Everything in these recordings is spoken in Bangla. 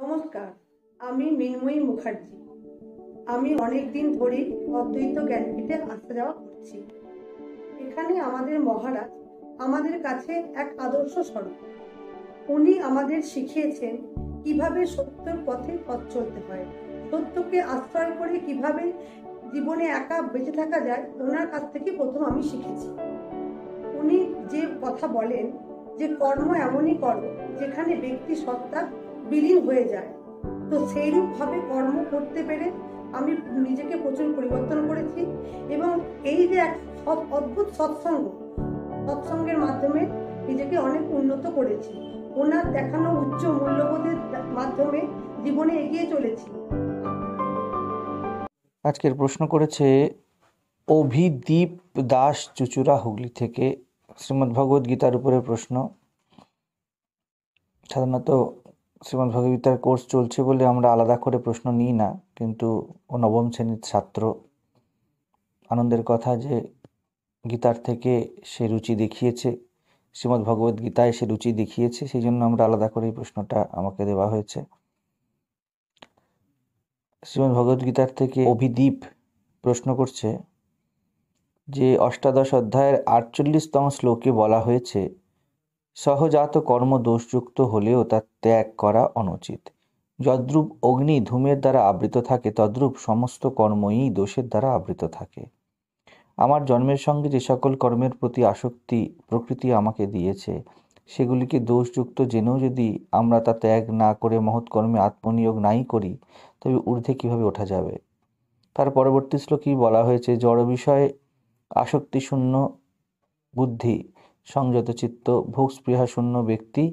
নমস্কার আমি মিনময়ী মুখার্জি আমি অনেক দিন ধরেই অদ্বৈত জ্ঞানপীঠে আসা যাওয়া করছি এখানে আমাদের মহারাজ আমাদের কাছে এক আদর্শ স্বরূপ উনি আমাদের শিখিয়েছেন কিভাবে সত্যর পথে পথ চলতে হয় সত্যকে আশ্রয় করে কিভাবে জীবনে একা বেঁচে থাকা যায় ওনার কাছ থেকে প্রথম আমি শিখেছি উনি যে কথা বলেন যে কর্ম এমনই কর্ম যেখানে ব্যক্তি সত্তা বিলীন হয়ে যায় তো সেইরূপভাবে কর্ম করতে পেরে আমি নিজেকে প্রচুর পরিবর্তন করেছি এবং এই যে এক অদ্ভুত সৎসঙ্গ সৎসঙ্গের মাধ্যমে নিজেকে অনেক উন্নত করেছি ওনার দেখানো উচ্চ মূল্যবোধের মাধ্যমে জীবনে এগিয়ে চলেছি আজকের প্রশ্ন করেছে অভিদীপ দাস চুচুরা হুগলি থেকে শ্রীমদ্ ভগবদ্ গীতার উপরে প্রশ্ন সাধারণত শ্রীমদ কোর্স চলছে বলে আমরা আলাদা করে প্রশ্ন নিই না কিন্তু ও নবম শ্রেণীর ছাত্র আনন্দের কথা যে গীতার থেকে সে রুচি দেখিয়েছে শ্রীমদ্ ভগবত গীতায় সে রুচি দেখিয়েছে সেই জন্য আমরা আলাদা করে এই প্রশ্নটা আমাকে দেওয়া হয়েছে শ্রীমদ্ ভগবত গীতার থেকে অভিদীপ প্রশ্ন করছে যে অষ্টাদশ অধ্যায়ের আটচল্লিশতম শ্লোকে বলা হয়েছে সহজাত কর্ম দোষযুক্ত হলেও তা ত্যাগ করা অনুচিত যদ্রূপ অগ্নি ধূমের দ্বারা আবৃত থাকে তদ্রূপ সমস্ত কর্মই দোষের দ্বারা আবৃত থাকে আমার জন্মের সঙ্গে যে সকল কর্মের প্রতি আসক্তি প্রকৃতি আমাকে দিয়েছে সেগুলিকে দোষযুক্ত জেনেও যদি আমরা তা ত্যাগ না করে মহৎ কর্মে আত্মনিয়োগ নাই করি তবে ঊর্ধ্বে কীভাবে ওঠা যাবে তার পরবর্তী শ্লোকেই বলা হয়েছে জড় বিষয়ে আসক্তিশূন্য বুদ্ধি সংযত চিত্ত ভোগস্পৃহাশূন্য ব্যক্তি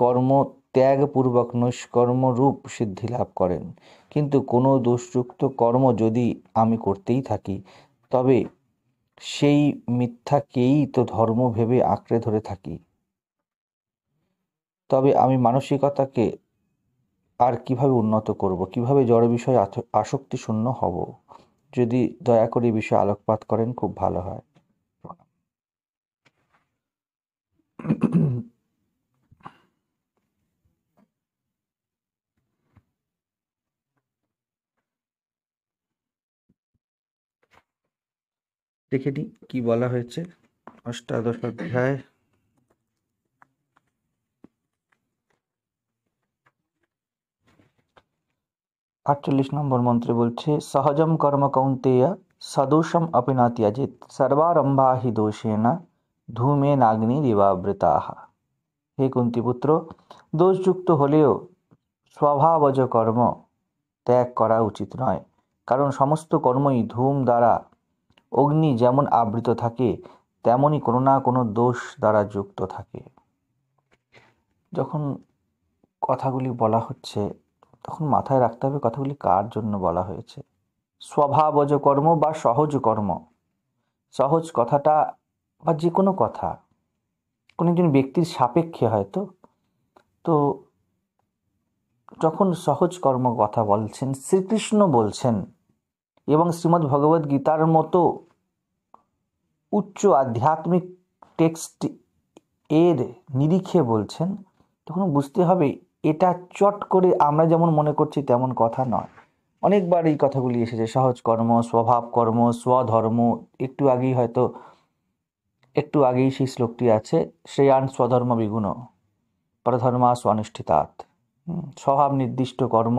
কর্ম ত্যাগপূর্বক নৈষ্কর্মরূপ সিদ্ধি লাভ করেন কিন্তু কোনো দোষযুক্ত কর্ম যদি আমি করতেই থাকি তবে সেই মিথ্যাকেই তো ধর্ম ভেবে আঁকড়ে ধরে থাকি তবে আমি মানসিকতাকে আর কিভাবে উন্নত করব কিভাবে জড় বিষয়ে আসক্তি শূন্য হব যদি দয়া করে এই বিষয়ে আলোকপাত করেন খুব ভালো হয় দেখে নিই কি বলা হয়েছে অষ্টাদশ অধ্যায় আটচল্লিশ নম্বর মন্ত্রে বলছে সহজম কর্ম কৌন্তেয়া সদোষম অপিনাতিয়াজিত সর্বারম্ভা হি দোষেনা নাগ্নি ধূমেনাগ্নিদিবাবৃতাহ হে কুন্তিপুত্র দোষযুক্ত হলেও স্বভাবজ কর্ম ত্যাগ করা উচিত নয় কারণ সমস্ত কর্মই ধূম দ্বারা অগ্নি যেমন আবৃত থাকে তেমনই কোনো না কোনো দোষ দ্বারা যুক্ত থাকে যখন কথাগুলি বলা হচ্ছে তখন মাথায় রাখতে হবে কথাগুলি কার জন্য বলা হয়েছে স্বভাবজ কর্ম বা সহজ কর্ম সহজ কথাটা বা যে কোনো কথা কোনো একজন ব্যক্তির সাপেক্ষে হয়তো তো যখন সহজ কর্ম কথা বলছেন শ্রীকৃষ্ণ বলছেন এবং শ্রীমদ্ ভগবদ গীতার মতো উচ্চ আধ্যাত্মিক টেক্সট এর নিরিখে বলছেন তখন বুঝতে হবে এটা চট করে আমরা যেমন মনে করছি তেমন কথা নয় অনেকবার এই কথাগুলি এসেছে সহজ কর্ম স্বভাব কর্ম স্বধর্ম একটু আগেই হয়তো একটু আগেই সেই শ্লোকটি আছে শ্রেয়ান স্বধর্ম বিগুণ পরধর্মা স্বানুষ্ঠিতাত স্বভাব নির্দিষ্ট কর্ম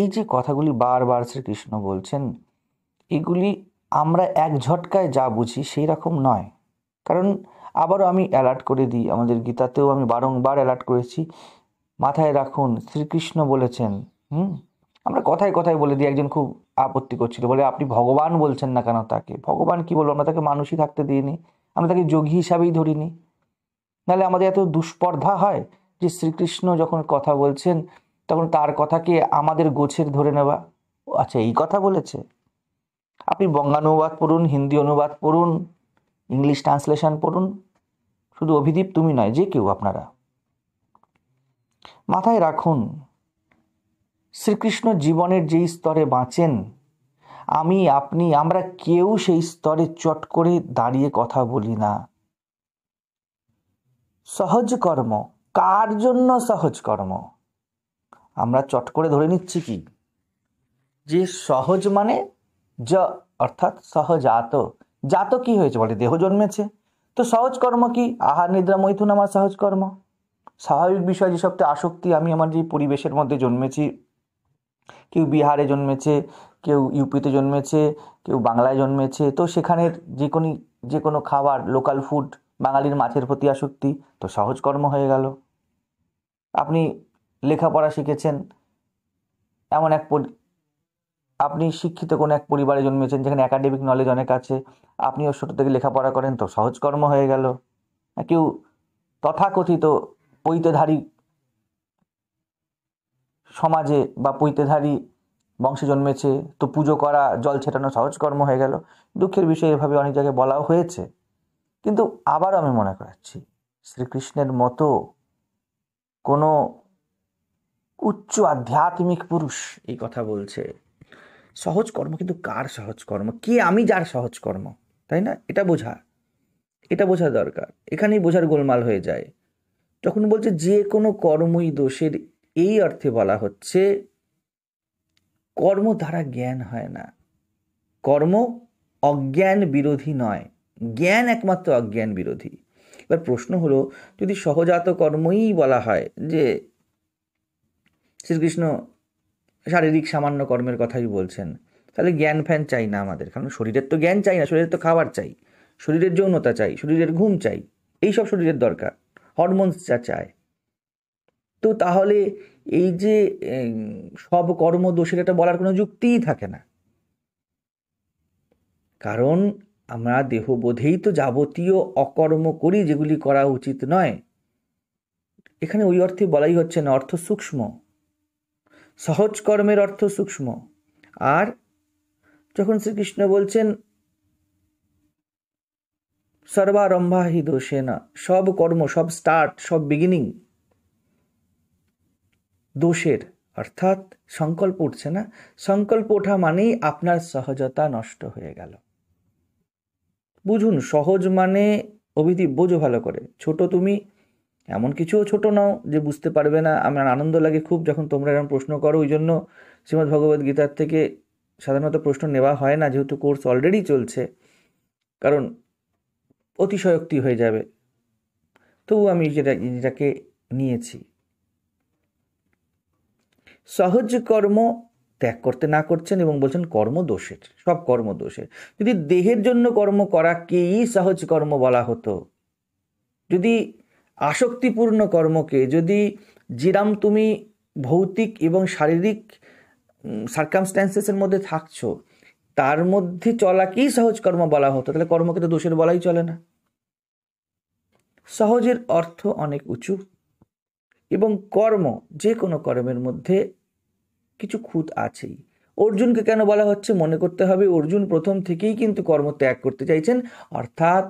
এই যে কথাগুলি বারবার শ্রীকৃষ্ণ বলছেন এগুলি আমরা এক ঝটকায় যা বুঝি সেই রকম নয় কারণ আবারও আমি অ্যালার্ট করে দিই আমাদের গীতাতেও আমি বারংবার অ্যালার্ট করেছি মাথায় রাখুন শ্রীকৃষ্ণ বলেছেন হুম আমরা কথায় কথায় বলে দিই একজন খুব আপত্তি করছিল বলে আপনি ভগবান বলছেন না কেন তাকে ভগবান কি বলবো আমরা তাকে মানুষই থাকতে দিইনি আমরা তাকে যোগী হিসাবেই ধরিনি নাহলে আমাদের এত দুষ্পর্ধা হয় যে শ্রীকৃষ্ণ যখন কথা বলছেন তখন তার কথাকে আমাদের গোছের ধরে নেওয়া আচ্ছা এই কথা বলেছে আপনি বঙ্গানুবাদ পড়ুন হিন্দি অনুবাদ পড়ুন ইংলিশ ট্রান্সলেশন পড়ুন শুধু অভিদীপ তুমি নয় যে কেউ আপনারা মাথায় রাখুন শ্রীকৃষ্ণ জীবনের যেই স্তরে বাঁচেন আমি আপনি আমরা কেউ সেই স্তরে চট করে দাঁড়িয়ে কথা বলি না সহজ কর্ম কার জন্য সহজ কর্ম আমরা চট করে ধরে নিচ্ছি কি যে সহজ মানে য অর্থাৎ সহজাত জাত কি হয়েছে বলে দেহ জন্মেছে তো সহজ কর্ম কি আহার নিদ্রা মৈথুন আমার সহজ কর্ম স্বাভাবিক বিষয় যে সবটা আসক্তি আমি আমার যে পরিবেশের মধ্যে জন্মেছি কেউ বিহারে জন্মেছে কেউ ইউপিতে জন্মেছে কেউ বাংলায় জন্মেছে তো সেখানের যে কোনো যে কোনো খাবার লোকাল ফুড বাঙালির মাছের প্রতি আসক্তি তো সহজকর্ম হয়ে গেল আপনি লেখাপড়া শিখেছেন এমন এক আপনি শিক্ষিত কোনো এক পরিবারে জন্মেছেন যেখানে একাডেমিক নলেজ অনেক আছে আপনিও ছোটো থেকে লেখাপড়া করেন তো সহজকর্ম হয়ে গেল কেউ তথাকথিত পৈতধারী সমাজে বা পৈতেধারী বংশে জন্মেছে তো পুজো করা জল ছেটানো সহজ কর্ম হয়ে গেল দুঃখের বিষয়ে এভাবে অনেক জায়গায় বলাও হয়েছে কিন্তু আবারও আমি মনে করাচ্ছি শ্রীকৃষ্ণের মতো কোনো উচ্চ আধ্যাত্মিক পুরুষ এই কথা বলছে সহজ কর্ম কিন্তু কার সহজ কর্ম কে আমি যার সহজ কর্ম তাই না এটা বোঝা এটা বোঝা দরকার এখানেই বোঝার গোলমাল হয়ে যায় যখন বলছে যে কোনো কর্মই দোষের এই অর্থে বলা হচ্ছে কর্ম দ্বারা জ্ঞান হয় না কর্ম অজ্ঞান বিরোধী নয় জ্ঞান একমাত্র অজ্ঞান বিরোধী এবার প্রশ্ন হলো যদি সহজাত কর্মই বলা হয় যে শ্রীকৃষ্ণ শারীরিক সামান্য কর্মের কথাই বলছেন তাহলে জ্ঞান ফ্যান চাই না আমাদের কারণ শরীরের তো জ্ঞান চাই না শরীরের তো খাবার চাই শরীরের যৌনতা চাই শরীরের ঘুম চাই এইসব শরীরের দরকার হরমোনস যা চায় তো তাহলে এই যে সব কর্ম দোষের এটা বলার কোনো যুক্তিই থাকে না কারণ আমরা দেহবোধেই তো যাবতীয় অকর্ম করি যেগুলি করা উচিত নয় এখানে ওই অর্থে বলাই হচ্ছে না অর্থ সূক্ষ্ম সহজ কর্মের অর্থ সূক্ষ্ম আর যখন শ্রীকৃষ্ণ বলছেন সর্বারম্ভা হি দোষে না সব কর্ম সব স্টার্ট সব বিগিনিং দোষের অর্থাৎ সংকল্প উঠছে না সংকল্প ওঠা মানেই আপনার সহজতা নষ্ট হয়ে গেল বুঝুন সহজ মানে অভিধি বোঝো ভালো করে ছোট তুমি এমন কিছুও ছোট নাও যে বুঝতে পারবে না আমার আনন্দ লাগে খুব যখন তোমরা এরকম প্রশ্ন করো ওই জন্য শ্রীমদ ভগবত গীতার থেকে সাধারণত প্রশ্ন নেওয়া হয় না যেহেতু কোর্স অলরেডি চলছে কারণ অতিশয়োক্তি হয়ে যাবে তবু আমি যেটা যেটাকে নিয়েছি সহজ কর্ম ত্যাগ করতে না করছেন এবং বলছেন কর্ম দোষের সব কর্ম দোষের যদি দেহের জন্য কর্ম করাকেই সহজ কর্ম বলা হতো যদি আসক্তিপূর্ণ কর্মকে যদি যেরাম তুমি ভৌতিক এবং শারীরিক সার্কামস্ট্যান্সেসের মধ্যে থাকছো তার মধ্যে চলাকেই সহজ কর্ম বলা হতো তাহলে কর্মকে তো দোষের বলাই চলে না সহজের অর্থ অনেক উঁচু এবং কর্ম যে কোনো কর্মের মধ্যে কিছু খুঁত আছেই অর্জুনকে কেন বলা হচ্ছে মনে করতে হবে অর্জুন প্রথম থেকেই কিন্তু কর্ম ত্যাগ করতে চাইছেন অর্থাৎ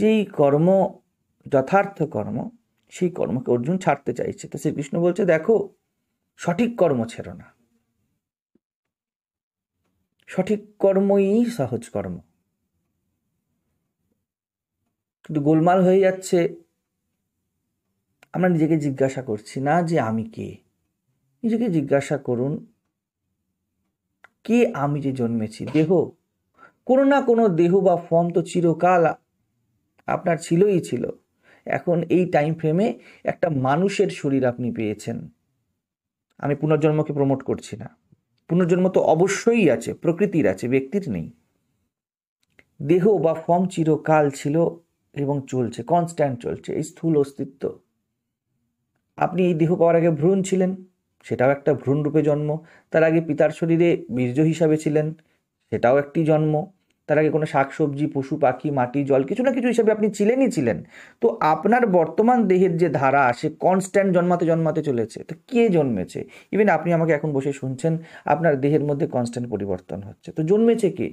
যেই কর্ম যথার্থ কর্ম সেই কর্মকে অর্জুন ছাড়তে চাইছে তো শ্রীকৃষ্ণ বলছে দেখো সঠিক কর্ম ছেড় না সঠিক কর্মই সহজ কর্ম কিন্তু গোলমাল হয়ে যাচ্ছে আমরা নিজেকে জিজ্ঞাসা করছি না যে আমি কে নিজেকে জিজ্ঞাসা করুন কে আমি যে জন্মেছি দেহ কোনো না কোনো দেহ বা ফর্ম তো চিরকাল আপনার ছিলই ছিল এখন এই টাইম ফ্রেমে একটা মানুষের শরীর আপনি পেয়েছেন আমি পুনর্জন্মকে প্রমোট করছি না পুনর্জন্ম তো অবশ্যই আছে প্রকৃতির আছে ব্যক্তির নেই দেহ বা ফর্ম চিরকাল ছিল এবং চলছে কনস্ট্যান্ট চলছে এই স্থূল অস্তিত্ব আপনি এই দেহ পাওয়ার আগে ভ্রূণ ছিলেন সেটাও একটা ভ্রূণ রূপে জন্ম তার আগে পিতার শরীরে বীর্য হিসাবে ছিলেন সেটাও একটি জন্ম তার আগে কোনো শাকসবজি পশু পাখি মাটি জল কিছু না কিছু হিসাবে আপনি ছিলেনই ছিলেন তো আপনার বর্তমান দেহের যে ধারা সে কনস্ট্যান্ট জন্মাতে জন্মাতে চলেছে তো কে জন্মেছে ইভেন আপনি আমাকে এখন বসে শুনছেন আপনার দেহের মধ্যে কনস্ট্যান্ট পরিবর্তন হচ্ছে তো জন্মেছে কে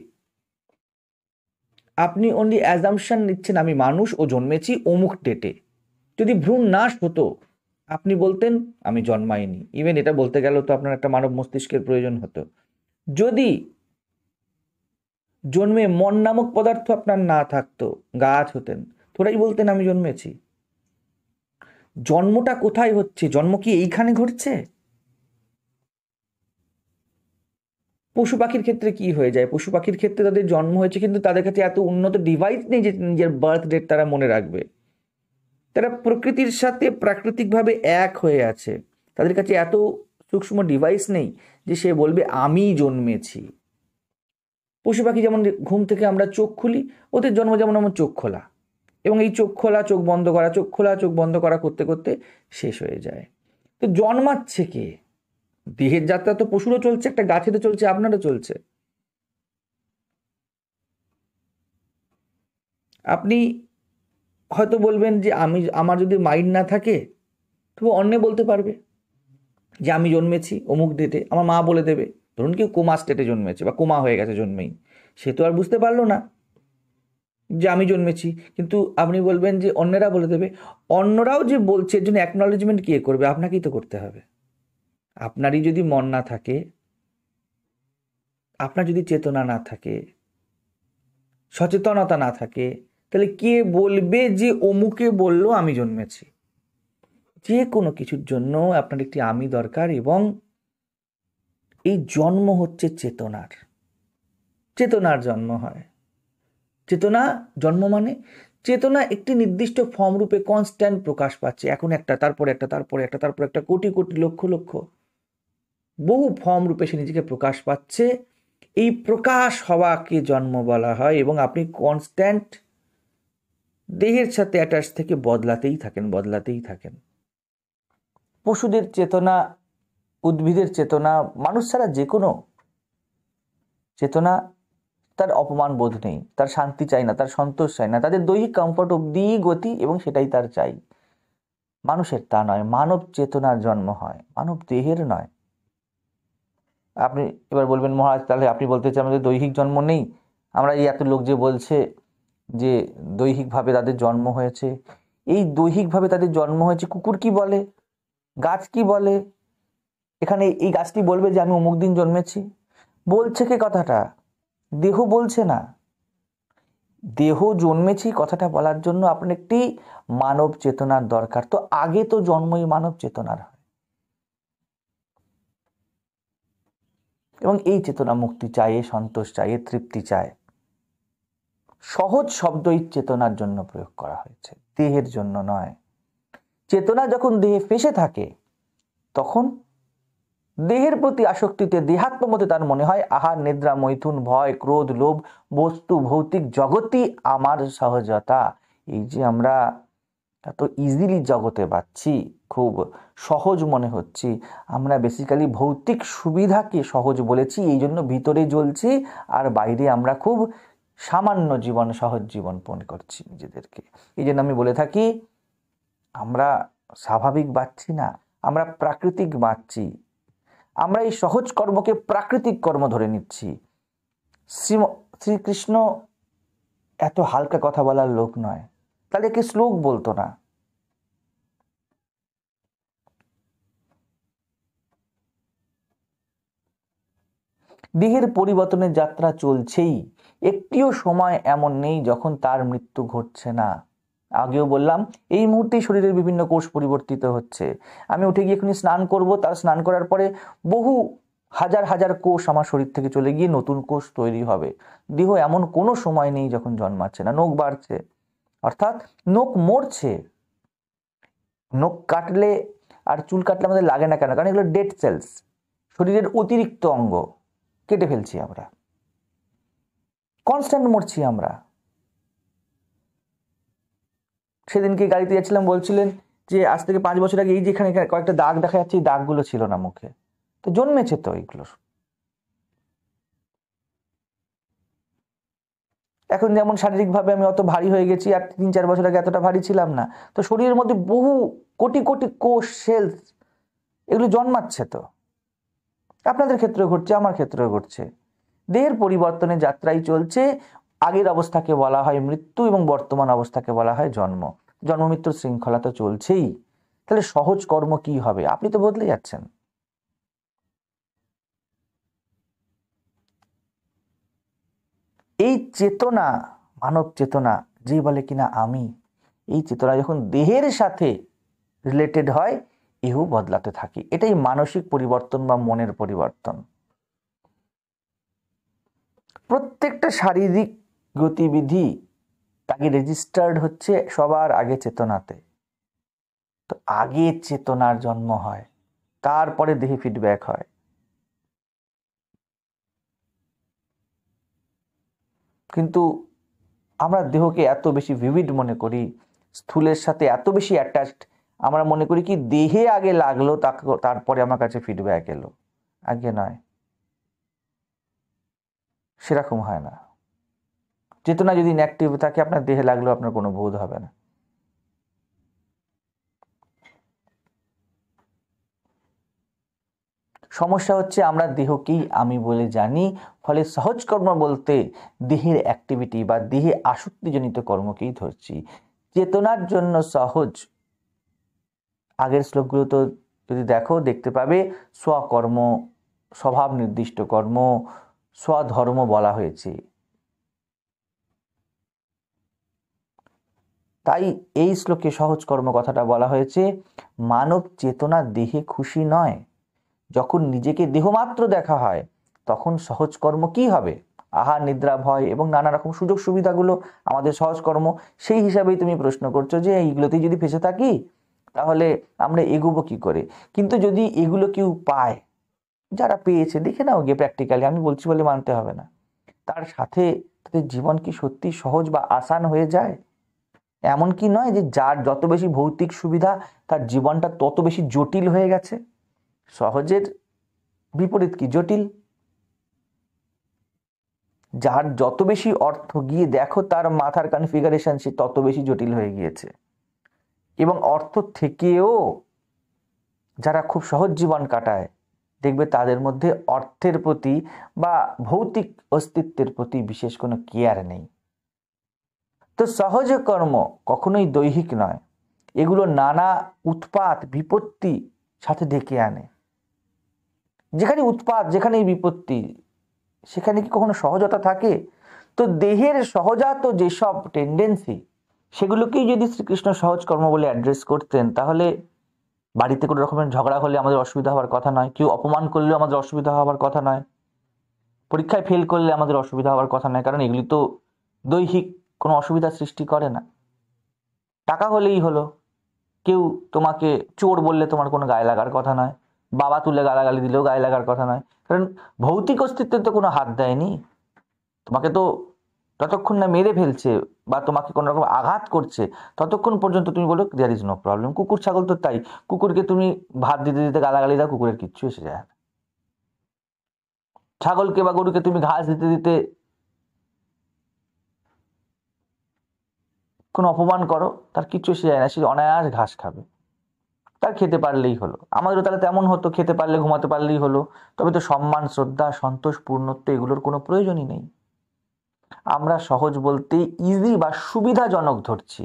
আপনি অনলি অ্যাজামশন নিচ্ছেন আমি মানুষ ও জন্মেছি অমুক ডেটে যদি ভ্রূণ নাশ হতো আপনি বলতেন আমি জন্মাইনি ইভেন এটা বলতে গেলেও তো আপনার একটা মানব মস্তিষ্কের প্রয়োজন হতো যদি জন্মে মন নামক পদার্থ আপনার না থাকতো গাছ হতেন তোরাই বলতেন আমি জন্মেছি জন্মটা কোথায় হচ্ছে জন্ম কি এইখানে ঘটছে পশু পাখির ক্ষেত্রে কি হয়ে যায় পশু পাখির ক্ষেত্রে তাদের জন্ম হয়েছে কিন্তু তাদের কাছে এত উন্নত ডিভাইস নেই যে নিজের বার্থ ডেট তারা মনে রাখবে তারা প্রকৃতির সাথে প্রাকৃতিকভাবে এক হয়ে আছে তাদের কাছে এত সূক্ষ্ম ডিভাইস নেই যে সে বলবে আমি জন্মেছি পশু পাখি যেমন ঘুম থেকে আমরা চোখ খুলি ওদের জন্ম যেমন আমার চোখ খোলা এবং এই চোখ খোলা চোখ বন্ধ করা চোখ খোলা চোখ বন্ধ করা করতে করতে শেষ হয়ে যায় তো জন্মাচ্ছে কে দেহের যাত্রা তো পশুরও চলছে একটা তো চলছে আপনারও চলছে আপনি হয়তো বলবেন যে আমি আমার যদি মাইন্ড না থাকে তবু অন্যে বলতে পারবে যে আমি জন্মেছি অমুক ডেটে আমার মা বলে দেবে ধরুন কেউ কোমা স্টেটে জন্মেছে বা কোমা হয়ে গেছে জন্মেই সে তো আর বুঝতে পারলো না যে আমি জন্মেছি কিন্তু আপনি বলবেন যে অন্যেরা বলে দেবে অন্যরাও যে বলছে এর জন্য অ্যাকনোলেজমেন্ট কে করবে আপনাকেই তো করতে হবে আপনারই যদি মন না থাকে আপনার যদি চেতনা না থাকে সচেতনতা না থাকে তাহলে কে বলবে যে অমুকে বলল আমি জন্মেছি যে কোনো কিছুর জন্য আপনার একটি আমি দরকার এবং এই জন্ম হচ্ছে চেতনার চেতনার জন্ম হয় চেতনা জন্ম মানে চেতনা একটি নির্দিষ্ট ফর্ম রূপে কনস্ট্যান্ট প্রকাশ পাচ্ছে এখন একটা তারপরে একটা তারপরে একটা তারপর একটা কোটি কোটি লক্ষ লক্ষ বহু ফর্ম রূপে সে নিজেকে প্রকাশ পাচ্ছে এই প্রকাশ হওয়াকে জন্ম বলা হয় এবং আপনি কনস্ট্যান্ট দেহের সাথে অ্যাটাচ থেকে বদলাতেই থাকেন বদলাতেই থাকেন পশুদের চেতনা উদ্ভিদের চেতনা মানুষ ছাড়া যে কোনো চেতনা তার অপমান বোধ নেই তার শান্তি চাই না তার সন্তোষ চাই না তাদের দৈহিক কমফর্ট অব্দি গতি এবং সেটাই তার চাই মানুষের তা নয় মানব চেতনার জন্ম হয় মানব দেহের নয় আপনি এবার বলবেন মহারাজ তাহলে আপনি বলতে চান আমাদের দৈহিক জন্ম নেই আমরা এই এত লোক যে বলছে যে দৈহিকভাবে তাদের জন্ম হয়েছে এই দৈহিকভাবে তাদের জন্ম হয়েছে কুকুর কি বলে গাছ কি বলে এখানে এই গাছটি বলবে যে আমি অমুক দিন জন্মেছি বলছে কে কথাটা দেহ বলছে না দেহ জন্মেছি কথাটা বলার জন্য আপনার একটি মানব চেতনার দরকার তো আগে তো জন্মই মানব চেতনার হয় এবং এই চেতনা মুক্তি চায় এ সন্তোষ চায় এ তৃপ্তি চায় সহজ শব্দই চেতনার জন্য প্রয়োগ করা হয়েছে দেহের জন্য নয় চেতনা যখন দেহে ফেসে থাকে তখন দেহের প্রতি আসক্তিতে দেহাত্মমতে তার মনে হয় আহার নিদ্রা মৈথুন ভয় ক্রোধ লোভ বস্তু ভৌতিক জগতই আমার সহজতা এই যে আমরা এত ইজিলি জগতে পাচ্ছি খুব সহজ মনে হচ্ছি আমরা বেসিক্যালি ভৌতিক সুবিধাকে সহজ বলেছি এই জন্য ভিতরে জ্বলছি আর বাইরে আমরা খুব সামান্য জীবন সহজ জীবন পণ করছি নিজেদেরকে এই জন্য আমি বলে থাকি আমরা স্বাভাবিক বাঁচছি না আমরা প্রাকৃতিক বাঁচছি আমরা এই সহজ কর্মকে প্রাকৃতিক কর্ম ধরে নিচ্ছি শ্রী শ্রীকৃষ্ণ এত হালকা কথা বলার লোক নয় তাদেরকে শ্লোক বলতো না দেহের পরিবর্তনের যাত্রা চলছেই একটিও সময় এমন নেই যখন তার মৃত্যু ঘটছে না আগেও বললাম এই মুহূর্তেই শরীরের বিভিন্ন কোষ পরিবর্তিত হচ্ছে আমি উঠে গিয়ে এখনই স্নান করব তার স্নান করার পরে বহু হাজার হাজার কোষ আমার শরীর থেকে চলে গিয়ে নতুন কোষ তৈরি হবে দেহ এমন কোনো সময় নেই যখন জন্মাচ্ছে না নখ বাড়ছে অর্থাৎ নখ মরছে নখ কাটলে আর চুল কাটলে আমাদের লাগে না কেন কারণ এগুলো ডেড সেলস শরীরের অতিরিক্ত অঙ্গ কেটে ফেলছি আমরা কনস্ট্যান্ট মরছি আমরা সেদিনকে গাড়িতে যাচ্ছিলাম বলছিলেন যে আজ থেকে পাঁচ বছর আগে এই যেখানে কয়েকটা দাগ দেখা যাচ্ছে এই দাগগুলো ছিল না মুখে তো জন্মেছে তো এইগুলোর এখন যেমন শারীরিকভাবে আমি অত ভারী হয়ে গেছি আর তিন চার বছর আগে এতটা ভারী ছিলাম না তো শরীরের মধ্যে বহু কোটি কোটি কোষ সেলস এগুলো জন্মাচ্ছে তো আপনাদের ক্ষেত্রেও ঘটছে আমার ক্ষেত্রেও ঘটছে দেহের পরিবর্তনে যাত্রাই চলছে আগের অবস্থাকে বলা হয় মৃত্যু এবং বর্তমান অবস্থাকে বলা হয় জন্ম জন্মমৃত্যুর শৃঙ্খলা তো চলছেই তাহলে সহজ কর্ম কি হবে আপনি তো বদলে যাচ্ছেন এই চেতনা মানব চেতনা যে বলে কিনা আমি এই চেতনা যখন দেহের সাথে রিলেটেড হয় এও বদলাতে থাকে এটাই মানসিক পরিবর্তন বা মনের পরিবর্তন প্রত্যেকটা শারীরিক গতিবিধি তাকে রেজিস্টার্ড হচ্ছে সবার আগে চেতনাতে তো আগে চেতনার জন্ম হয় তারপরে দেহে ফিডব্যাক হয় কিন্তু আমরা দেহকে এত বেশি ভিভিড মনে করি স্থূলের সাথে এত বেশি অ্যাটাচড আমরা মনে করি কি দেহে আগে লাগলো তারপরে আমার কাছে ফিডব্যাক এলো আগে নয় সেরকম হয় না চেতনা যদি ইনঅ্যাক্টিভ থাকে আপনার দেহে লাগলেও আপনার কোনো বোধ হবে না সমস্যা হচ্ছে আমরা দেহকেই আমি বলে জানি ফলে সহজ কর্ম বলতে দেহের অ্যাক্টিভিটি বা দেহে আসক্তিজনিত কর্মকেই ধরছি চেতনার জন্য সহজ আগের শ্লোকগুলো তো যদি দেখো দেখতে পাবে স্বকর্ম স্বভাব নির্দিষ্ট কর্ম স্বধর্ম বলা হয়েছে তাই এই শ্লোকে সহজ কর্ম কথাটা বলা হয়েছে মানব চেতনা দেহে খুশি নয় যখন নিজেকে দেহমাত্র দেখা হয় তখন সহজ কর্ম কি হবে আহার নিদ্রা ভয় এবং নানা রকম সুযোগ সুবিধাগুলো আমাদের সহজকর্ম সেই হিসাবেই তুমি প্রশ্ন করছো যে এইগুলোতেই যদি ফেসে থাকি তাহলে আমরা এগোবো কি করে কিন্তু যদি এগুলো কেউ পায় যারা পেয়েছে দেখে নাও গিয়ে প্র্যাকটিক্যালি আমি বলছি বলে মানতে হবে না তার সাথে তাদের জীবন কি সত্যি সহজ বা আসান হয়ে যায় এমন কি নয় যে যার যত বেশি ভৌতিক সুবিধা তার জীবনটা তত বেশি জটিল হয়ে গেছে সহজের বিপরীত কি জটিল যার যত বেশি অর্থ গিয়ে দেখো তার মাথার কনফিগারেশন সে তত বেশি জটিল হয়ে গিয়েছে এবং অর্থ থেকেও যারা খুব সহজ জীবন কাটায় দেখবে তাদের মধ্যে অর্থের প্রতি বা ভৌতিক অস্তিত্বের প্রতি বিশেষ কোনো কেয়ার নেই তো সহজ কর্ম কখনোই দৈহিক নয় এগুলো নানা উৎপাত বিপত্তি সাথে ডেকে আনে যেখানে উৎপাত যেখানেই বিপত্তি সেখানে কি কখনো সহজতা থাকে তো দেহের সহজাত যেসব টেন্ডেন্সি সেগুলোকেই যদি শ্রীকৃষ্ণ সহজ কর্ম বলে অ্যাড্রেস করতেন তাহলে বাড়িতে কোনো রকমের ঝগড়া হলে আমাদের অসুবিধা হওয়ার কথা নয় কেউ অপমান করলেও আমাদের অসুবিধা হওয়ার কথা নয় পরীক্ষায় ফেল করলে আমাদের অসুবিধা হওয়ার কথা নয় কারণ এগুলি তো দৈহিক কোনো অসুবিধা সৃষ্টি করে না টাকা হলেই হলো কেউ তোমাকে চোর বললে তোমার কোনো গায়ে লাগার কথা নয় বাবা তুলে গালাগালি দিলেও গায়ে লাগার কথা নয় কারণ ভৌতিক অস্তিত্বে তো কোনো হাত দেয়নি তোমাকে তো ততক্ষণ না মেরে ফেলছে বা তোমাকে কোনো রকম আঘাত করছে ততক্ষণ পর্যন্ত তুমি বলো দেয়ার ইজ নো প্রবলেম কুকুর ছাগল তো তাই কুকুরকে তুমি ভাত দিতে দিতে গালাগালি দাও কুকুরের কিচ্ছু এসে যায় ছাগলকে বা গরুকে তুমি ঘাস দিতে দিতে কোনো অপমান করো তার কিচ্ছু এসে যায় না সে অনায়াস ঘাস খাবে তার খেতে পারলেই হলো আমাদেরও তাহলে তেমন হতো খেতে পারলে ঘুমাতে পারলেই হলো তবে তো সম্মান শ্রদ্ধা সন্তোষ পূর্ণত্ব এগুলোর কোনো প্রয়োজনই নেই আমরা সহজ বলতে ইজি বা সুবিধাজনক ধরছি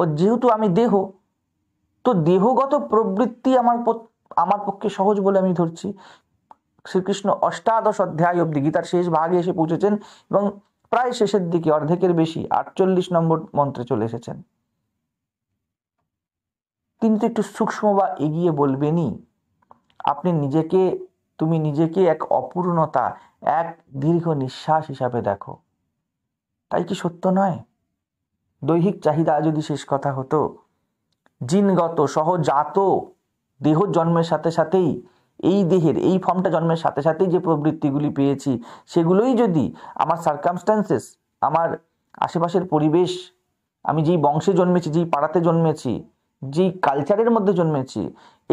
ও যেহেতু আমি দেহ তো দেহগত প্রবৃত্তি আমার আমার পক্ষে সহজ বলে আমি ধরছি শ্রীকৃষ্ণ অষ্টাদশ অধ্যায় অব্দি গীতার শেষ ভাগে এসে পৌঁছেছেন এবং প্রায় শেষের দিকে অর্ধেকের বেশি আটচল্লিশ নম্বর মন্ত্রে চলে এসেছেন তিনি তো একটু সূক্ষ্ম বা এগিয়ে বলবেনই আপনি নিজেকে তুমি নিজেকে এক অপূর্ণতা এক দীর্ঘ নিঃশ্বাস হিসাবে দেখো তাই কি সত্য নয় দৈহিক চাহিদা যদি শেষ কথা হতো জিনগত সহজাত দেহ জন্মের সাথে সাথেই এই দেহের এই ফর্মটা জন্মের সাথে সাথেই যে প্রবৃত্তিগুলি পেয়েছি সেগুলোই যদি আমার সার্কামস্টান্সেস আমার আশেপাশের পরিবেশ আমি যেই বংশে জন্মেছি যেই পাড়াতে জন্মেছি যেই কালচারের মধ্যে জন্মেছি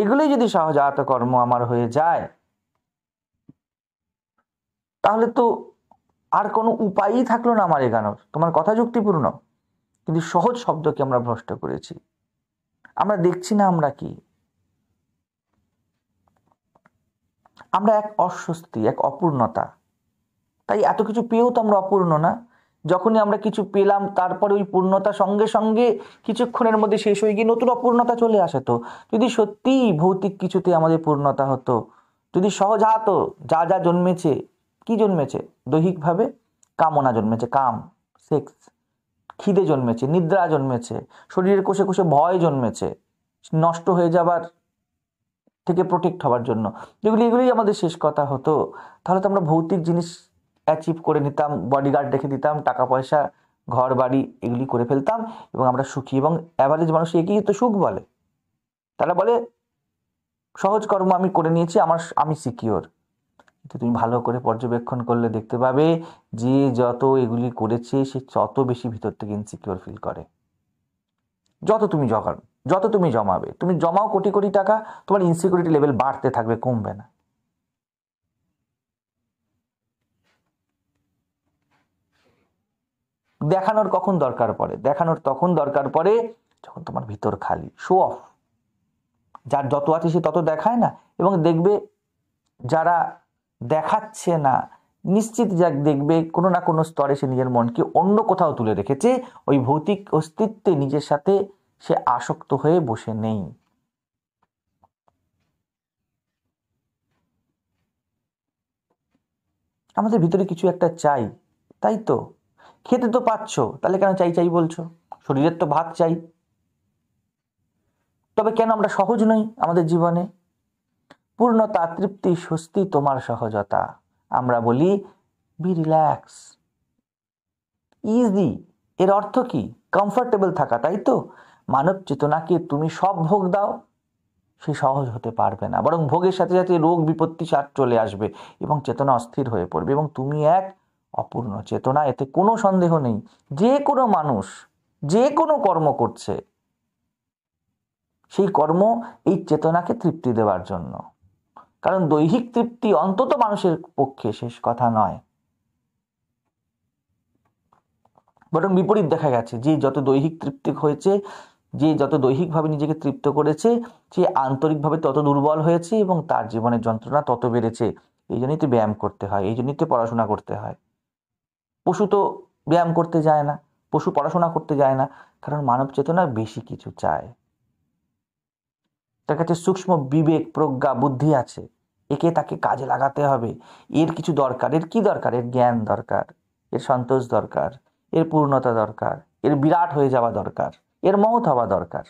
এগুলোই যদি সহজাত কর্ম আমার হয়ে যায় তাহলে তো আর কোনো উপায়ই থাকলো না আমার এগানোর তোমার কথা যুক্তিপূর্ণ কিন্তু সহজ শব্দকে আমরা ভ্রষ্ট করেছি আমরা দেখছি না আমরা কি আমরা এক অস্বস্তি এক অপূর্ণতা তাই এত কিছু পেয়েও তো আমরা অপূর্ণ না যখনই আমরা কিছু পেলাম তারপরে ওই পূর্ণতা সঙ্গে সঙ্গে কিছুক্ষণের মধ্যে শেষ হয়ে গিয়ে নতুন অপূর্ণতা চলে আসে তো যদি সত্যিই ভৌতিক কিছুতে আমাদের পূর্ণতা হতো যদি সহজাত যা যা জন্মেছে কি জন্মেছে দৈহিকভাবে কামনা জন্মেছে কাম সেক্স খিদে জন্মেছে নিদ্রা জন্মেছে শরীরের কোষে কোষে ভয় জন্মেছে নষ্ট হয়ে যাবার থেকে প্রোটেক্ট হওয়ার জন্য যেগুলি এগুলোই আমাদের শেষ কথা হতো তাহলে তো আমরা ভৌতিক জিনিস অ্যাচিভ করে নিতাম বডিগার্ড রেখে দিতাম টাকা পয়সা ঘর বাড়ি এগুলি করে ফেলতাম এবং আমরা সুখী এবং অ্যাভারেজ মানুষ একেই তো সুখ বলে তারা বলে সহজ কর্ম আমি করে নিয়েছি আমার আমি সিকিওর এটা তুমি ভালো করে পর্যবেক্ষণ করলে দেখতে পাবে যে যত এগুলি করেছে সে তত বেশি ভিতর থেকে ইনসিকিওর ফিল করে যত তুমি জগার যত তুমি জমাবে তুমি জমাও কোটি কোটি টাকা তোমার ইনসিকিউরিটি লেভেল বাড়তে থাকবে কমবে না দেখানোর কখন দরকার পড়ে দেখানোর তখন দরকার পড়ে যখন তোমার ভিতর খালি শো অফ যার যত আছে সে তত দেখায় না এবং দেখবে যারা দেখাচ্ছে না নিশ্চিত যাক দেখবে কোনো না কোনো স্তরে সে নিজের মনকে অন্য কোথাও তুলে রেখেছে ওই ভৌতিক অস্তিত্বে নিজের সাথে সে আসক্ত হয়ে বসে নেই আমাদের ভিতরে কিছু একটা চাই তাই তো খেতে তো পাচ্ছ তাহলে কেন চাই চাই বলছো শরীরের তো ভাত চাই তবে কেন আমরা সহজ নই আমাদের জীবনে পূর্ণতা তৃপ্তি স্বস্তি তোমার সহজতা আমরা বলি বি রিল্যাক্স ইজি এর অর্থ কি কমফর্টেবল থাকা তাই তো মানব চেতনাকে তুমি সব ভোগ দাও সে সহজ হতে পারবে না বরং ভোগের সাথে সাথে রোগ বিপত্তি সার চলে আসবে এবং চেতনা অস্থির হয়ে পড়বে এবং তুমি এক অপূর্ণ চেতনা এতে কোনো সন্দেহ নেই যে কোনো মানুষ যে কোনো কর্ম করছে সেই কর্ম এই চেতনাকে তৃপ্তি দেওয়ার জন্য কারণ দৈহিক তৃপ্তি অন্তত মানুষের পক্ষে শেষ কথা নয় বরং বিপরীত দেখা গেছে যে যত দৈহিক তৃপ্তি হয়েছে যে যত দৈহিকভাবে নিজেকে তৃপ্ত করেছে সে আন্তরিকভাবে তত দুর্বল হয়েছে এবং তার জীবনের যন্ত্রণা তত বেড়েছে এই জন্যই তো ব্যায়াম করতে হয় এই জন্যই তো পড়াশোনা করতে হয় পশু তো ব্যায়াম করতে যায় না পশু পড়াশোনা করতে যায় না কারণ মানব চেতনা বেশি কিছু চায় তার কাছে সূক্ষ্ম বিবেক প্রজ্ঞা বুদ্ধি আছে একে তাকে কাজে লাগাতে হবে এর কিছু দরকার এর কি দরকার এর জ্ঞান দরকার এর সন্তোষ দরকার এর পূর্ণতা দরকার এর বিরাট হয়ে যাওয়া দরকার এর মহৎ হওয়া দরকার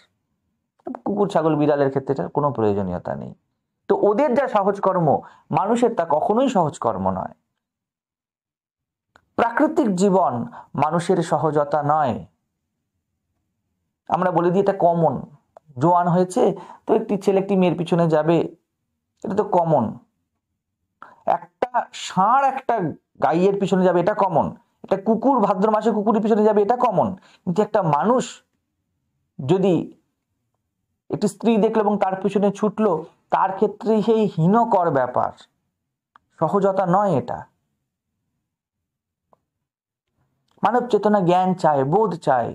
কুকুর ছাগল বিড়ালের ক্ষেত্রে তার কোনো প্রয়োজনীয়তা নেই তো ওদের যা সহজকর্ম মানুষের তা কখনোই সহজকর্ম নয় প্রাকৃতিক জীবন মানুষের সহজতা নয় আমরা বলে দিই এটা কমন জোয়ান হয়েছে তো একটি ছেলে একটি মেয়ের পিছনে যাবে এটা তো কমন একটা ষাঁড় একটা গাইয়ের পিছনে যাবে এটা কমন একটা কুকুর ভাদ্র মাসে কুকুরের পিছনে যাবে এটা কমন কিন্তু একটা মানুষ যদি একটি স্ত্রী দেখলো এবং তার পিছনে ছুটলো তার ক্ষেত্রে সেই হীনকর ব্যাপার সহজতা নয় এটা মানব চেতনা জ্ঞান চায় বোধ চায়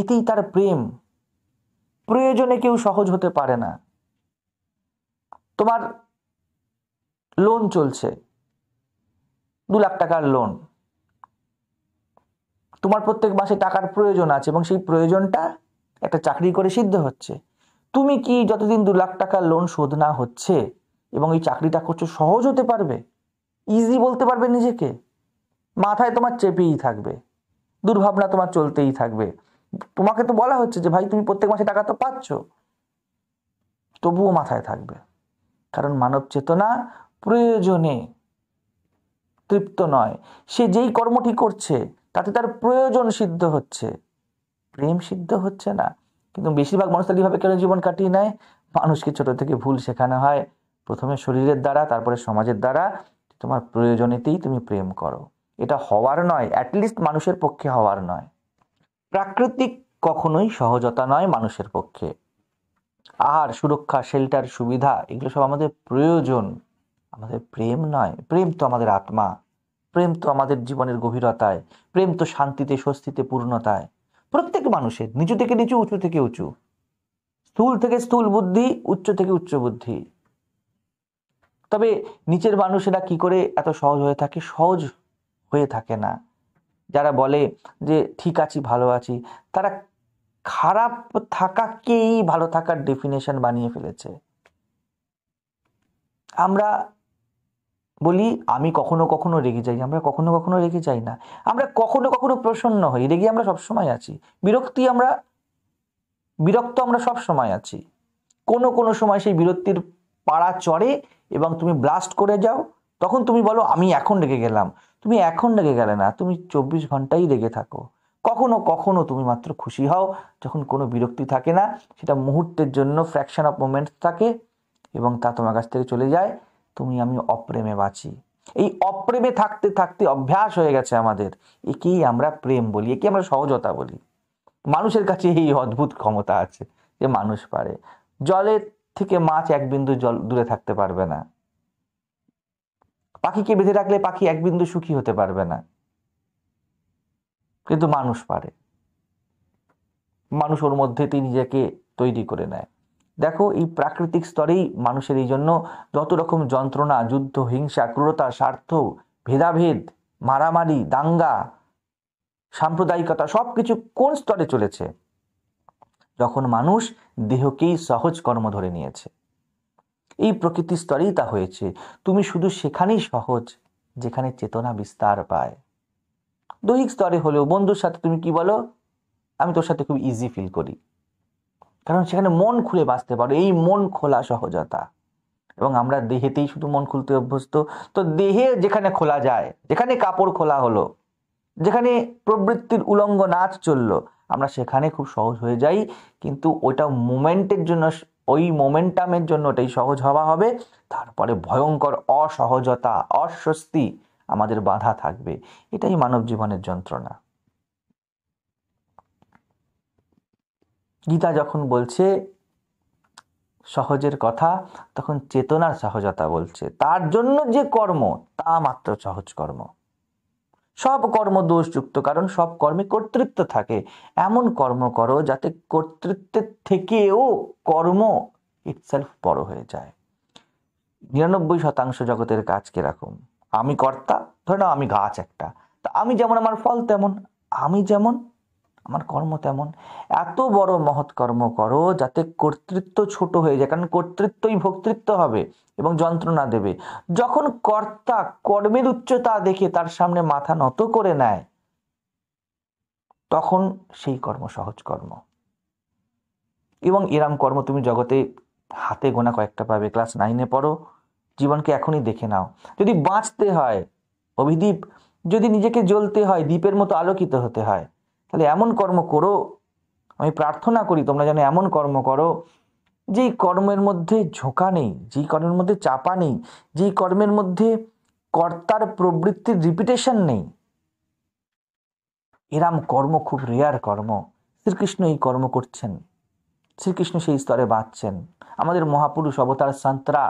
এতেই তার প্রেম প্রয়োজনে কেউ সহজ হতে পারে না তোমার লোন চলছে দু লাখ টাকার লোন তোমার প্রত্যেক মাসে টাকার প্রয়োজন আছে এবং সেই প্রয়োজনটা একটা চাকরি করে সিদ্ধ হচ্ছে তুমি কি যতদিন দু লাখ টাকার লোন শোধ না হচ্ছে এবং এই চাকরিটা করছো সহজ হতে পারবে ইজি বলতে পারবে নিজেকে মাথায় তোমার চেপেই থাকবে দুর্ভাবনা তোমার চলতেই থাকবে তোমাকে তো বলা হচ্ছে যে ভাই তুমি প্রত্যেক মাসে টাকা তো পাচ্ছ তবুও মাথায় থাকবে কারণ মানব চেতনা প্রয়োজনে তৃপ্ত নয় সে যেই কর্মটি করছে তাতে তার প্রয়োজন সিদ্ধ হচ্ছে প্রেম সিদ্ধ হচ্ছে না কিন্তু বেশিরভাগ মানুষ তাহলে কেন জীবন কাটিয়ে নেয় মানুষকে ছোট থেকে ভুল শেখানো হয় প্রথমে শরীরের দ্বারা তারপরে সমাজের দ্বারা তোমার প্রয়োজনেতেই তুমি প্রেম করো এটা হওয়ার নয় অ্যাটলিস্ট মানুষের পক্ষে হওয়ার নয় প্রাকৃতিক কখনোই সহজতা নয় মানুষের পক্ষে আহার সুরক্ষা শেল্টার সুবিধা এগুলো সব আমাদের প্রয়োজন আমাদের প্রেম নয় প্রেম তো আমাদের আত্মা প্রেম তো আমাদের জীবনের গভীরতায় প্রেম তো শান্তিতে স্বস্তিতে পূর্ণতায় প্রত্যেক মানুষের নিচু থেকে নিচু উঁচু থেকে উঁচু স্থূল থেকে স্থূল বুদ্ধি উচ্চ থেকে উচ্চ বুদ্ধি তবে নিচের মানুষেরা কি করে এত সহজ হয়ে থাকে সহজ হয়ে থাকে না যারা বলে যে ঠিক আছি ভালো আছি তারা খারাপ থাকাকেই ভালো থাকার ডেফিনেশন বানিয়ে ফেলেছে আমরা বলি আমি কখনো কখনো রেগে যাই আমরা কখনো কখনো রেগে যাই না আমরা কখনো কখনো প্রসন্ন হই রেগে আমরা সবসময় আছি বিরক্তি আমরা বিরক্ত আমরা সব সময় আছি কোনো কোনো সময় সেই বিরক্তির পাড়া চড়ে এবং তুমি ব্লাস্ট করে যাও তখন তুমি বলো আমি এখন রেগে গেলাম তুমি এখন রেগে গেলে না তুমি চব্বিশ ঘন্টাই রেগে থাকো কখনো কখনো তুমি মাত্র খুশি হও যখন কোনো বিরক্তি থাকে না সেটা মুহূর্তের জন্য ফ্র্যাকশন অফ মোমেন্টস থাকে এবং তা তোমার কাছ থেকে চলে যায় তুমি আমি অপ্রেমে বাঁচি এই অপ্রেমে থাকতে থাকতে অভ্যাস হয়ে গেছে আমাদের একেই আমরা প্রেম বলি একে আমরা সহজতা বলি মানুষের কাছে এই অদ্ভুত ক্ষমতা আছে যে মানুষ পারে জলের থেকে মাছ এক বিন্দু জল দূরে থাকতে পারবে না পাখিকে বেঁধে রাখলে পাখি এক বিন্দু সুখী হতে পারবে না কিন্তু মানুষ পারে মানুষ ওর তিনি নিজেকে তৈরি করে নেয় দেখো এই প্রাকৃতিক স্তরেই মানুষের এই জন্য যত রকম যন্ত্রণা যুদ্ধ হিংসা ক্রূরতা স্বার্থ ভেদাভেদ মারামারি দাঙ্গা সাম্প্রদায়িকতা সব কিছু কোন স্তরে চলেছে যখন মানুষ দেহকেই সহজ কর্ম ধরে নিয়েছে এই প্রকৃতি স্তরেই তা হয়েছে তুমি শুধু সেখানেই সহজ যেখানে চেতনা বিস্তার পায় দৈহিক স্তরে হলেও বন্ধুর সাথে তুমি কি বলো আমি তোর সাথে খুব ইজি ফিল করি কারণ সেখানে মন খুলে বাঁচতে পারো এই মন খোলা সহজতা এবং আমরা দেহেতেই শুধু মন খুলতে অভ্যস্ত তো দেহে যেখানে খোলা যায় যেখানে কাপড় খোলা হলো যেখানে প্রবৃত্তির উলঙ্গ নাচ চললো আমরা সেখানে খুব সহজ হয়ে যাই কিন্তু ওটা মুমেন্টের জন্য ওই মোমেন্টামের জন্য ওটাই সহজ হওয়া হবে তারপরে ভয়ঙ্কর অসহজতা অস্বস্তি আমাদের বাধা থাকবে এটাই মানব জীবনের যন্ত্রণা গীতা যখন বলছে সহজের কথা তখন চেতনার সহজতা বলছে তার জন্য যে কর্ম তা মাত্র সহজ কর্ম সব কর্ম দোষযুক্ত কারণ সব কর্মে কর্তৃত্ব থাকে এমন কর্ম করো যাতে কর্তৃত্বের থেকেও কর্ম ইটসেলফ বড় হয়ে যায় নিরানব্বই শতাংশ জগতের কাজ কিরকম আমি কর্তা ধরে নাও আমি গাছ একটা তা আমি যেমন আমার ফল তেমন আমি যেমন আমার কর্ম তেমন এত বড় মহৎ কর্ম করো যাতে কর্তৃত্ব ছোট হয়ে যায় কারণ কর্তৃত্বই ভক্তৃত্ব হবে এবং যন্ত্রণা দেবে যখন কর্তা কর্মের উচ্চতা দেখে তার সামনে মাথা নত করে নেয় তখন সেই কর্ম সহজ কর্ম এবং এরাম কর্ম তুমি জগতে হাতে গোনা কয়েকটা পাবে ক্লাস নাইনে পড়ো জীবনকে এখনই দেখে নাও যদি বাঁচতে হয় অভিদীপ যদি নিজেকে জ্বলতে হয় দ্বীপের মতো আলোকিত হতে হয় তাহলে এমন কর্ম করো আমি প্রার্থনা করি তোমরা যেন এমন কর্ম করো যেই কর্মের মধ্যে ঝোঁকা নেই যেই কর্মের মধ্যে চাপা নেই যেই কর্মের মধ্যে কর্তার প্রবৃত্তির রিপিটেশন নেই এরাম কর্ম খুব রেয়ার কর্ম শ্রীকৃষ্ণ এই কর্ম করছেন শ্রীকৃষ্ণ সেই স্তরে বাঁচছেন আমাদের মহাপুরুষ অবতার সন্ত্রা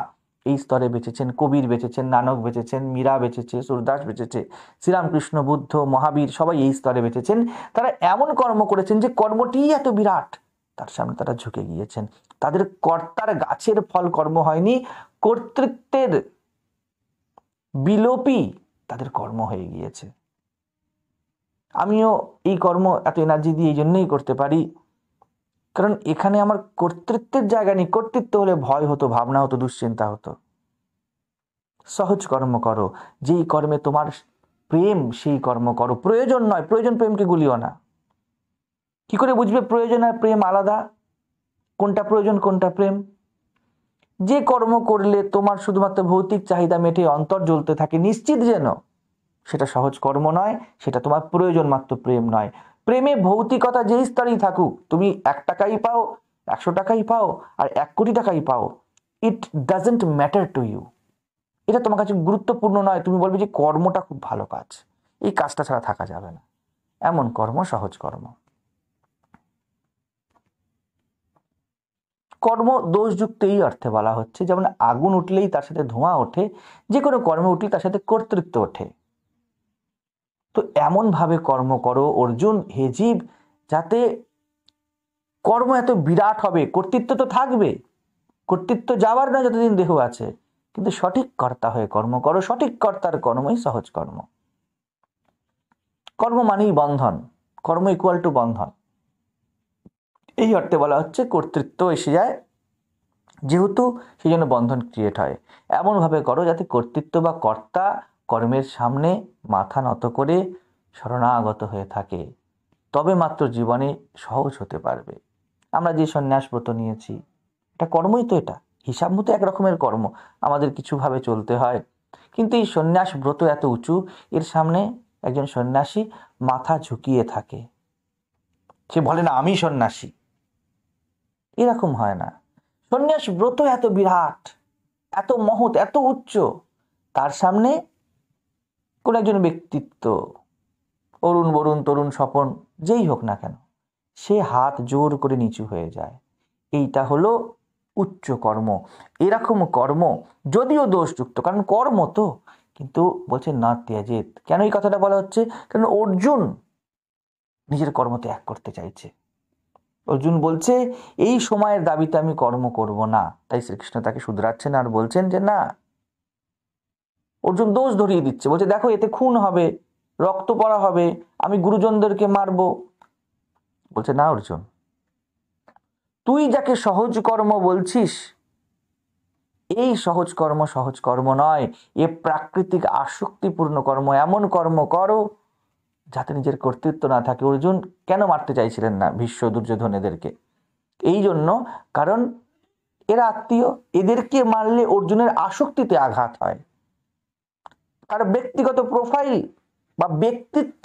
এই স্তরে বেঁচেছেন কবির বেঁচেছেন নানক বেঁচেছেন মীরা বেঁচেছে সুরদাস বেঁচেছে শ্রীরামকৃষ্ণ বুদ্ধ মহাবীর সবাই এই স্তরে বেঁচেছেন তারা এমন কর্ম করেছেন যে কর্মটি এত বিরাট তার সামনে তারা ঝুঁকে গিয়েছেন তাদের কর্তার গাছের ফল কর্ম হয়নি কর্তৃত্বের বিলোপি তাদের কর্ম হয়ে গিয়েছে আমিও এই কর্ম এত এনার্জি দিয়ে এই জন্যই করতে পারি কারণ এখানে আমার কর্তৃত্বের জায়গা নেই কর্তৃত্ব হলে ভয় হতো ভাবনা হতো দুশ্চিন্তা হতো সহজ কর্ম করো যেই কর্মে তোমার প্রেম সেই কর্ম করো প্রয়োজন নয় প্রয়োজন প্রেমকে গুলিও না কি করে বুঝবে প্রয়োজন আর প্রেম আলাদা কোনটা প্রয়োজন কোনটা প্রেম যে কর্ম করলে তোমার শুধুমাত্র ভৌতিক চাহিদা মেটে অন্তর জ্বলতে থাকে নিশ্চিত যেন সেটা সহজ কর্ম নয় সেটা তোমার প্রয়োজন মাত্র প্রেম নয় প্রেমে ভৌতিকতা যেই স্তরেই থাকুক তুমি এক টাকাই পাও একশো টাকাই পাও আর এক কোটি টাকাই পাও it doesn't matter to you এটা তোমার কাছে গুরুত্বপূর্ণ নয় তুমি বলবে যে কর্মটা খুব ভালো কাজ এই কাজটা ছাড়া থাকা যাবে না এমন কর্ম সহজ কর্ম কর্ম দোষযুক্ত এই অর্থে বলা হচ্ছে যেমন আগুন উঠলেই তার সাথে ধোঁয়া ওঠে যে কোনো কর্মে উঠলেই তার সাথে কর্তৃত্ব ওঠে তো এমনভাবে কর্ম করো অর্জুন হে জীব যাতে কর্ম এত বিরাট হবে কর্তৃত্ব তো থাকবে কর্তৃত্ব যাওয়ার না যতদিন দেহ আছে কিন্তু সঠিক কর্তা হয়ে কর্ম করো সঠিক কর্তার কর্মই সহজ কর্ম কর্ম মানেই বন্ধন কর্ম ইকুয়াল টু বন্ধন এই অর্থে বলা হচ্ছে কর্তৃত্ব এসে যায় যেহেতু সেই জন্য বন্ধন ক্রিয়েট হয় এমনভাবে করো যাতে কর্তৃত্ব বা কর্তা কর্মের সামনে মাথা নত করে শরণাগত হয়ে থাকে তবে মাত্র জীবনে সহজ হতে পারবে আমরা যে সন্ন্যাস ব্রত নিয়েছি এটা কর্মই তো এটা হিসাব মতো একরকমের কর্ম আমাদের কিছুভাবে চলতে হয় কিন্তু এই সন্ন্যাস ব্রত এত উঁচু এর সামনে একজন সন্ন্যাসী মাথা ঝুঁকিয়ে থাকে সে বলে না আমি সন্ন্যাসী এরকম হয় না সন্ন্যাস ব্রত এত বিরাট এত মহৎ এত উচ্চ তার সামনে কোনো একজন ব্যক্তিত্ব অরুণ বরুণ তরুণ স্বপন যেই হোক না কেন সে হাত জোর করে নিচু হয়ে যায় এইটা হলো উচ্চ কর্ম এরকম কর্ম যদিও দোষযুক্ত কারণ কর্ম তো কিন্তু বলছে না ত্যাজেত কেন এই কথাটা বলা হচ্ছে কারণ অর্জুন নিজের কর্ম ত্যাগ করতে চাইছে অর্জুন বলছে এই সময়ের দাবিতে আমি কর্ম করব না তাই শ্রীকৃষ্ণ তাকে শুধরাচ্ছেন আর বলছেন যে না অর্জুন দোষ ধরিয়ে দিচ্ছে বলছে দেখো এতে খুন হবে রক্ত পড়া হবে আমি গুরুজনদেরকে মারব বলছে না অর্জুন তুই যাকে সহজ কর্ম বলছিস এই সহজ কর্ম সহজ কর্ম নয় এ প্রাকৃতিক আসক্তিপূর্ণ কর্ম এমন কর্ম করো যাতে নিজের কর্তৃত্ব না থাকে অর্জুন কেন মারতে চাইছিলেন না দুর্যোধন এদেরকে এই জন্য কারণ এরা আত্মীয় এদেরকে মারলে অর্জুনের আসক্তিতে আঘাত হয় তার ব্যক্তিগত প্রোফাইল বা ব্যক্তিত্ব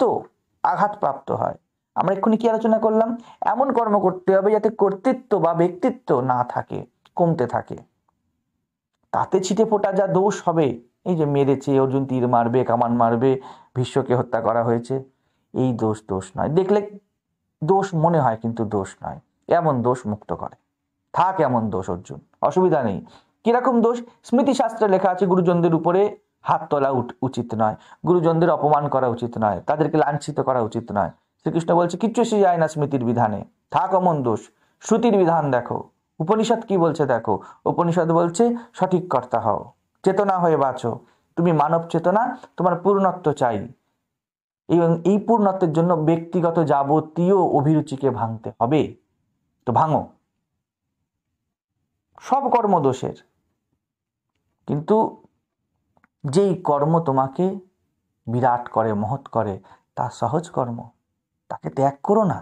আঘাতপ্রাপ্ত হয় আমরা এক্ষুনি কি আলোচনা করলাম এমন কর্ম করতে হবে যাতে কর্তৃত্ব বা ব্যক্তিত্ব না থাকে কমতে থাকে তাতে ছিটে ফোটা যা দোষ হবে এই যে মেরেছে অর্জুন তীর মারবে কামান মারবে ভীষ্মকে হত্যা করা হয়েছে এই দোষ দোষ নয় দেখলে দোষ মনে হয় কিন্তু দোষ নয় এমন দোষ মুক্ত করে থাক এমন দোষ অর্জুন অসুবিধা নেই কীরকম দোষ স্মৃতিশাস্ত্রে লেখা আছে গুরুজনদের উপরে হাত তোলা উচিত নয় গুরুজনদের অপমান করা উচিত নয় তাদেরকে লাঞ্ছিত করা উচিত নয় শ্রীকৃষ্ণ বলছে কিচ্ছু সে যায় না স্মৃতির বিধানে থাক অমন দোষ শ্রুতির বিধান দেখো উপনিষদ কি বলছে দেখো উপনিষদ বলছে সঠিক কর্তা হও চেতনা হয়ে বাঁচো তুমি মানব চেতনা তোমার পূর্ণত্ব চাই এবং এই পূর্ণত্বের জন্য ব্যক্তিগত যাবতীয় অভিরুচিকে ভাঙতে হবে তো ভাঙো সব কর্মদোষের কিন্তু যেই কর্ম তোমাকে বিরাট করে মহৎ করে তা সহজ কর্ম তাকে ত্যাগ করো না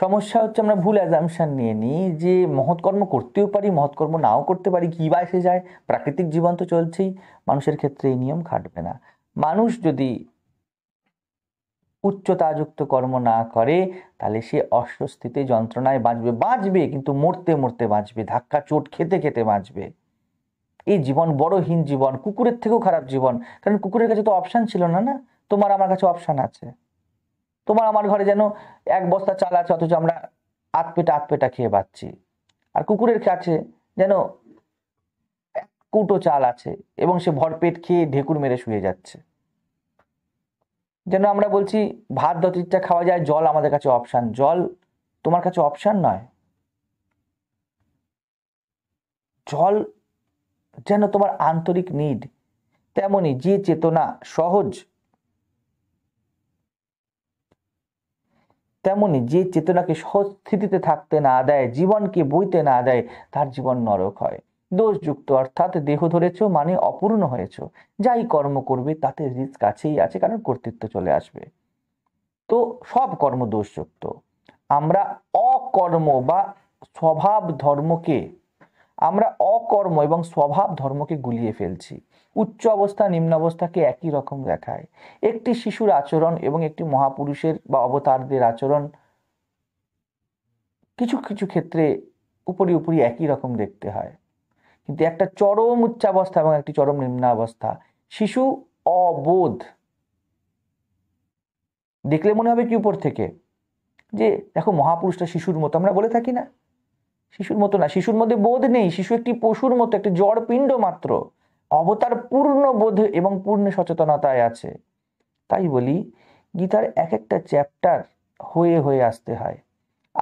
সমস্যা হচ্ছে আমরা ভুল অ্যাজামশান নিয়ে নিই যে মহৎ কর্ম করতেও পারি মহৎ কর্ম নাও করতে পারি কী বা এসে যায় প্রাকৃতিক জীবন তো চলছেই মানুষের ক্ষেত্রে এই নিয়ম খাটবে না মানুষ যদি উচ্চতাযুক্ত কর্ম না করে তাহলে সে অস্বস্তিতে যন্ত্রণায় বাঁচবে বাঁচবে কিন্তু মরতে মরতে বাঁচবে ধাক্কা চোট খেতে খেতে বাঁচবে এই জীবন বড়হীন জীবন কুকুরের থেকেও খারাপ জীবন কারণ কুকুরের কাছে তো অপশান ছিল না না তোমার আমার কাছে অপশান আছে তোমার আমার ঘরে যেন এক বস্তা চাল আছে অথচ আমরা আত পেটা আত পেটা খেয়ে পাচ্ছি আর কুকুরের কাছে যেন এক কুটো চাল আছে এবং সে ভরপেট খেয়ে ঢেকুর মেরে শুয়ে যাচ্ছে যেন আমরা বলছি ভাত দতিরটা খাওয়া যায় জল আমাদের কাছে অপশান জল তোমার কাছে অপশান নয় জল যেন তোমার আন্তরিক নিড তেমনি যে চেতনা সহজ তেমনি যে চেতনাকে সহজ স্থিতিতে থাকতে না দেয় জীবনকে বইতে না দেয় তার জীবন নরক হয় দোষযুক্ত অর্থাৎ দেহ ধরেছ মানে অপূর্ণ হয়েছ যাই কর্ম করবে তাতে রিস্ক কাছেই আছে কারণ কর্তৃত্ব চলে আসবে তো সব কর্ম দোষযুক্ত আমরা অকর্ম বা স্বভাব ধর্মকে আমরা অকর্ম এবং স্বভাব ধর্মকে গুলিয়ে ফেলছি উচ্চ অবস্থা নিম্ন অবস্থাকে একই রকম দেখায় একটি শিশুর আচরণ এবং একটি মহাপুরুষের বা অবতারদের আচরণ কিছু কিছু ক্ষেত্রে উপরি উপরি একই রকম দেখতে হয় কিন্তু একটা চরম উচ্চাবস্থা এবং একটি চরম নিম্নাবস্থা শিশু অবোধ দেখলে মনে হবে কি উপর থেকে যে দেখো মহাপুরুষটা শিশুর মতো আমরা বলে থাকি না শিশুর মতো না শিশুর মধ্যে বোধ নেই শিশু একটি পশুর মতো একটি জড় পিণ্ড মাত্র অবতার পূর্ণ বোধ এবং পূর্ণ সচেতনতায় আছে তাই বলি গীতার এক একটা চ্যাপ্টার হয়ে হয়ে আসতে হয়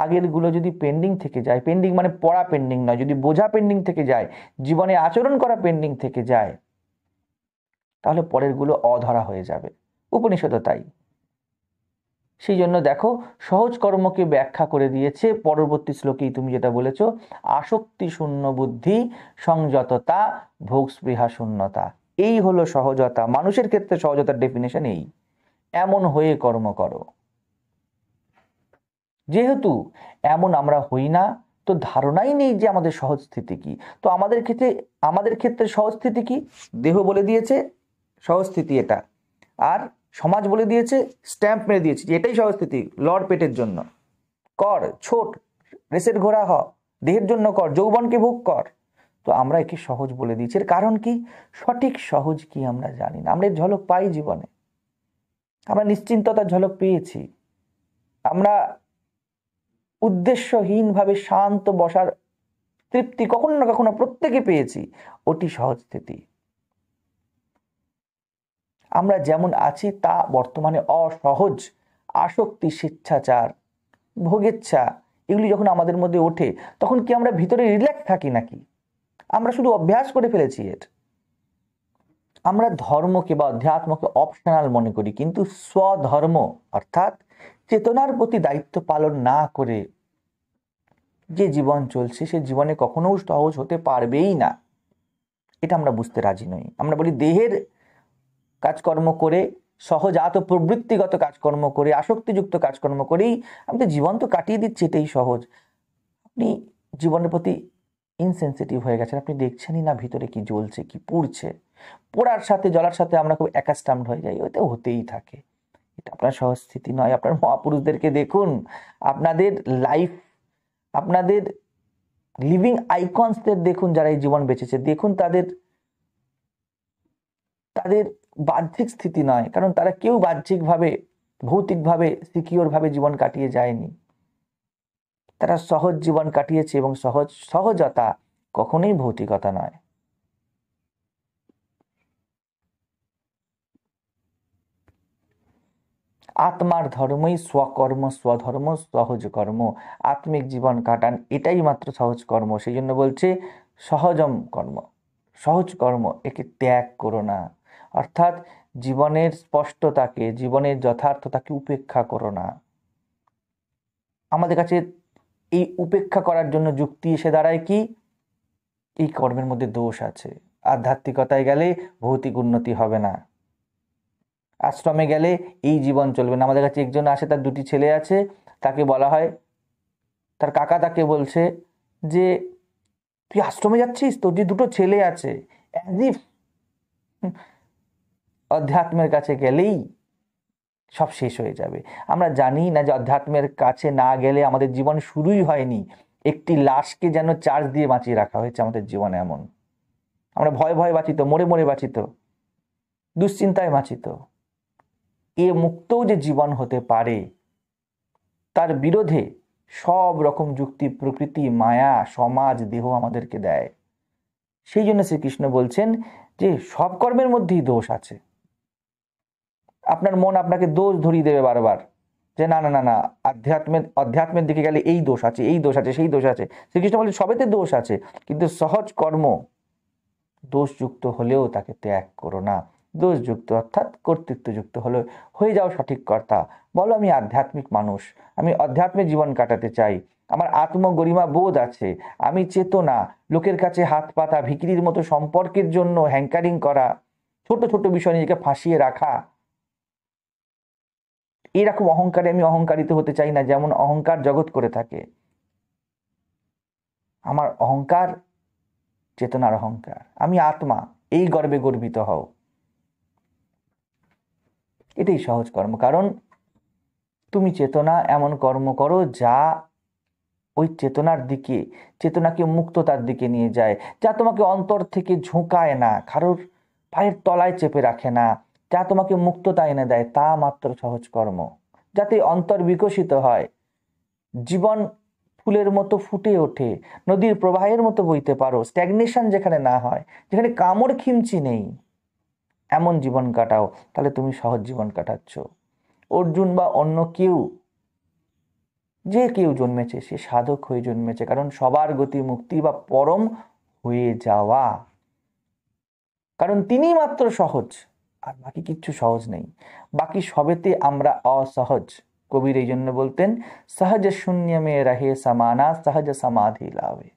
আগেরগুলো যদি পেন্ডিং থেকে যায় পেন্ডিং মানে পড়া পেন্ডিং নয় যদি বোঝা পেন্ডিং থেকে যায় জীবনে আচরণ করা পেন্ডিং থেকে যায় তাহলে পরেরগুলো অধরা হয়ে যাবে উপনিষদও তাই সেই জন্য দেখো সহজ কর্মকে ব্যাখ্যা করে দিয়েছে পরবর্তী শ্লোকেই তুমি যেটা বলেছ আসক্তি শূন্য বুদ্ধি সংযততা ভোগ স্পৃহা শূন্যতা এই হলো সহজতা মানুষের ক্ষেত্রে সহজতার ডেফিনেশন এই এমন হয়ে কর্ম করো যেহেতু এমন আমরা হই না তো ধারণাই নেই যে আমাদের সহজ স্থিতি কি তো আমাদের ক্ষেত্রে আমাদের ক্ষেত্রে সহজ স্থিতি কি দেহ বলে দিয়েছে সহজ স্থিতি এটা আর সমাজ বলে দিয়েছে স্ট্যাম্প মেরে দিয়েছে এটাই সহস্থিতি লর পেটের জন্য কর ছোট রেসের ঘোড়া হ দেহের জন্য কর যৌবনকে ভোগ কর তো আমরা একে সহজ বলে দিয়েছি এর কারণ কি সঠিক সহজ কি আমরা জানি না আমরা ঝলক পাই জীবনে আমরা নিশ্চিন্ততার ঝলক পেয়েছি আমরা উদ্দেশ্যহীনভাবে শান্ত বসার তৃপ্তি কখনো না কখনো প্রত্যেকে পেয়েছি অতি সহজ স্থিতি আমরা যেমন আছি তা বর্তমানে অসহজ আসক্তি স্বেচ্ছাচার ভোগেচ্ছা এগুলি যখন আমাদের মধ্যে ওঠে তখন কি আমরা ভিতরে রিল্যাক্স থাকি নাকি আমরা শুধু অভ্যাস করে ফেলেছি এর আমরা ধর্মকে বা অধ্যাত্মকে অপশনাল মনে করি কিন্তু স্বধর্ম অর্থাৎ চেতনার প্রতি দায়িত্ব পালন না করে যে জীবন চলছে সে জীবনে কখনো সহজ হতে পারবেই না এটা আমরা বুঝতে রাজি নই আমরা বলি দেহের কাজকর্ম করে সহজাত প্রবৃত্তিগত কাজকর্ম করে আসক্তিযুক্ত কাজকর্ম করেই আমাদের জীবন তো কাটিয়ে দিচ্ছে এটাই সহজ আপনি জীবনের প্রতি ইনসেন্সিটিভ হয়ে গেছেন আপনি দেখছেনই না ভিতরে কি জ্বলছে কি পুড়ছে পোড়ার সাথে জলার সাথে আমরা খুব অ্যাকাস্টামড হয়ে যাই ওতে হতেই থাকে এটা আপনার সহস্থিতি নয় আপনার মহাপুরুষদেরকে দেখুন আপনাদের লাইফ আপনাদের লিভিং আইকনসদের দেখুন যারা এই জীবন বেঁচেছে দেখুন তাদের তাদের বাহ্যিক স্থিতি নয় কারণ তারা কেউ বাহ্যিকভাবে ভৌতিকভাবে সিকিওরভাবে জীবন কাটিয়ে যায়নি তারা সহজ জীবন কাটিয়েছে এবং সহজ সহজতা কখনোই ভৌতিকতা নয় আত্মার ধর্মই স্বকর্ম স্বধর্ম সহজ কর্ম আত্মিক জীবন কাটান এটাই মাত্র সহজ কর্ম সেই জন্য বলছে সহজম কর্ম সহজ কর্ম একে ত্যাগ করো না অর্থাৎ জীবনের স্পষ্টতাকে জীবনের যথার্থতাকে উপেক্ষা করো না আমাদের কাছে এই উপেক্ষা করার জন্য যুক্তি এসে দাঁড়ায় কি এই কর্মের মধ্যে দোষ আছে আধ্যাত্মিকতায় গেলে ভৌতিক উন্নতি হবে না আশ্রমে গেলে এই জীবন চলবে না আমাদের কাছে একজন আসে তার দুটি ছেলে আছে তাকে বলা হয় তার কাকা তাকে বলছে যে তুই আশ্রমে যাচ্ছিস তোর যে দুটো ছেলে আছে অ্যাজ ইফ অধ্যাত্মের কাছে গেলেই সব শেষ হয়ে যাবে আমরা জানি না যে অধ্যাত্মের কাছে না গেলে আমাদের জীবন শুরুই হয়নি একটি লাশকে যেন চার্জ দিয়ে বাঁচিয়ে রাখা হয়েছে আমাদের জীবনে এমন আমরা ভয় ভয় বাঁচিত মরে মরে বাঁচিত দুশ্চিন্তায় বাঁচিত এ মুক্তও যে জীবন হতে পারে তার বিরোধে সব রকম যুক্তি প্রকৃতি মায়া সমাজ দেহ আমাদেরকে দেয় সেই জন্য শ্রীকৃষ্ণ বলছেন যে সব কর্মের মধ্যেই দোষ আছে আপনার মন আপনাকে দোষ ধরিয়ে দেবে বারবার যে না না না না আধ্যাত্মের অধ্যাত্মের দিকে গেলে এই দোষ আছে এই দোষ আছে সেই দোষ আছে শ্রীকৃষ্ণ বলে সবেতে দোষ আছে কিন্তু সহজ কর্ম দোষযুক্ত হলেও তাকে ত্যাগ করো না দোষযুক্ত অর্থাৎ কর্তৃত্বযুক্ত হলে হয়ে যাও সঠিক কর্তা বলো আমি আধ্যাত্মিক মানুষ আমি অধ্যাত্মে জীবন কাটাতে চাই আমার আত্মগরিমা বোধ আছে আমি চেতনা লোকের কাছে হাত পাতা ভিকিরির মতো সম্পর্কের জন্য হ্যাঙ্কারিং করা ছোট ছোট বিষয় নিজেকে ফাঁসিয়ে রাখা এরকম অহংকারে আমি অহংকারিত হতে চাই না যেমন অহংকার জগৎ করে থাকে আমার অহংকার চেতনার অহংকার আমি আত্মা এই গর্বে গর্বিত হও এটাই সহজ কর্ম কারণ তুমি চেতনা এমন কর্ম করো যা ওই চেতনার দিকে চেতনাকে মুক্ততার দিকে নিয়ে যায় যা তোমাকে অন্তর থেকে ঝোঁকায় না কারোর পায়ের তলায় চেপে রাখে না যা তোমাকে মুক্ততা এনে দেয় তা মাত্র সহজ কর্ম যাতে অন্তর বিকশিত হয় জীবন ফুলের মতো ফুটে ওঠে নদীর প্রবাহের মতো বইতে পারো স্ট্যাগনেশন যেখানে না হয় যেখানে কামড় খিমচি নেই এমন জীবন কাটাও তাহলে তুমি সহজ জীবন কাটাচ্ছ অর্জুন বা অন্য কেউ যে কেউ জন্মেছে সে সাধক হয়ে জন্মেছে কারণ সবার গতি মুক্তি বা পরম হয়ে যাওয়া কারণ তিনি মাত্র সহজ আর বাকি কিচ্ছু সহজ নেই বাকি সবেতে আমরা অসহজ কবির এই জন্য বলতেন সহজ শূন্য মে রাহে সমানা সহজ সমাধি লাভে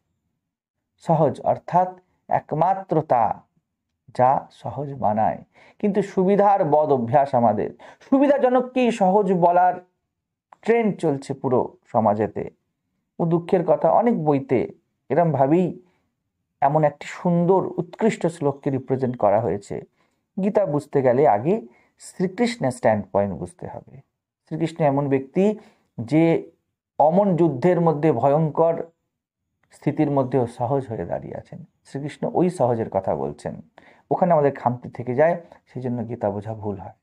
সহজ অর্থাৎ একমাত্র তা যা সহজ বানায় কিন্তু সুবিধার বদ অভ্যাস আমাদের সুবিধাজনককেই সহজ বলার ট্রেন্ড চলছে পুরো সমাজেতে ও দুঃখের কথা অনেক বইতে এরম ভাবেই এমন একটি সুন্দর উৎকৃষ্ট শ্লোককে রিপ্রেজেন্ট করা হয়েছে গীতা বুঝতে গেলে আগে শ্রীকৃষ্ণের স্ট্যান্ড পয়েন্ট বুঝতে হবে শ্রীকৃষ্ণ এমন ব্যক্তি যে অমন যুদ্ধের মধ্যে ভয়ঙ্কর স্থিতির মধ্যেও সহজ হয়ে দাঁড়িয়ে আছেন শ্রীকৃষ্ণ ওই সহজের কথা বলছেন ওখানে আমাদের খামতি থেকে যায় সেই জন্য গীতা বোঝা ভুল হয়